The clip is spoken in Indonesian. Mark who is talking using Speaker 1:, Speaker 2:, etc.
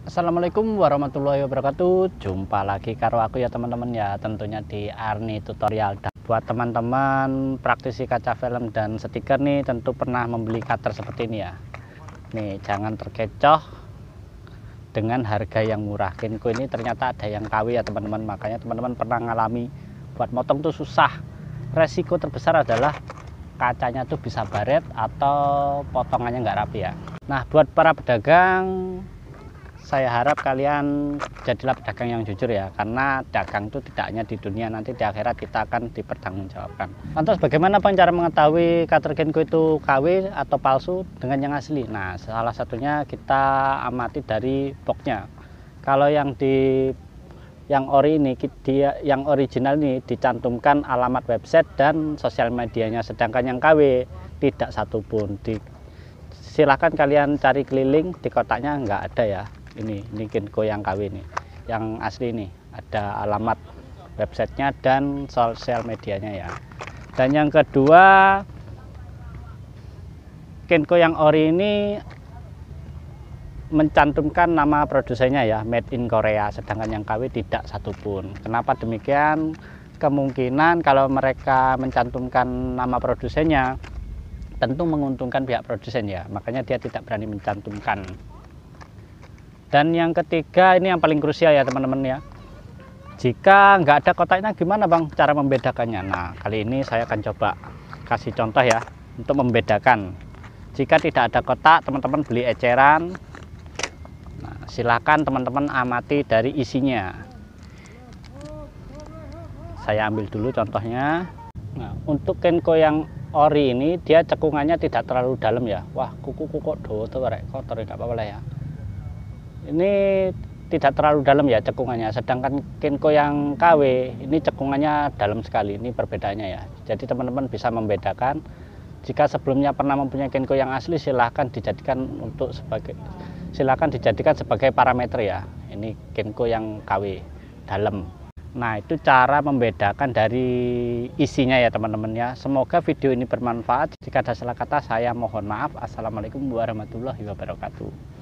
Speaker 1: Assalamualaikum warahmatullahi wabarakatuh Jumpa lagi karo aku ya teman-teman ya Tentunya di Arni Tutorial dan Buat teman-teman praktisi kaca film dan stiker nih Tentu pernah membeli cutter seperti ini ya Nih jangan terkecoh Dengan harga yang murah Kinko ini ternyata ada yang KW ya teman-teman Makanya teman-teman pernah ngalami Buat motong tuh susah Resiko terbesar adalah kacanya tuh bisa baret atau potongannya nggak rapi ya Nah buat para pedagang saya harap kalian jadilah pedagang yang jujur ya karena dagang itu tidak hanya di dunia nanti di akhirat kita akan dipertanggungjawabkan lantas bagaimana bang cara mengetahui katergenku itu KW atau palsu dengan yang asli nah salah satunya kita amati dari boxnya kalau yang di yang ori ini dia yang original ini dicantumkan alamat website dan sosial medianya sedangkan yang KW tidak satupun di silahkan kalian cari keliling di kotaknya nggak ada ya ini ini ginkgo yang kawin ini, yang asli ini ada alamat websitenya dan sosial medianya ya dan yang kedua Kenko yang ori ini mencantumkan nama produsennya ya made in Korea sedangkan yang KW tidak satupun kenapa demikian kemungkinan kalau mereka mencantumkan nama produsennya tentu menguntungkan pihak produsen ya makanya dia tidak berani mencantumkan dan yang ketiga ini yang paling krusial ya teman-teman ya jika nggak ada kotaknya gimana bang cara membedakannya nah kali ini saya akan coba kasih contoh ya untuk membedakan jika tidak ada kotak teman-teman beli eceran nah, silahkan teman-teman amati dari isinya saya ambil dulu contohnya nah, untuk kenko yang ori ini dia cekungannya tidak terlalu dalam ya wah kuku kuku do tuh kotor nggak apa-apa ya ini tidak terlalu dalam ya cekungannya. Sedangkan kinko yang KW ini cekungannya dalam sekali. Ini perbedaannya ya. Jadi teman-teman bisa membedakan. Jika sebelumnya pernah mempunyai kinko yang asli, silahkan dijadikan untuk sebagai silahkan dijadikan sebagai parameter ya. Ini kinko yang KW dalam. Nah itu cara membedakan dari isinya ya teman-teman ya. Semoga video ini bermanfaat. Jika ada salah kata saya mohon maaf. Assalamualaikum warahmatullahi wabarakatuh.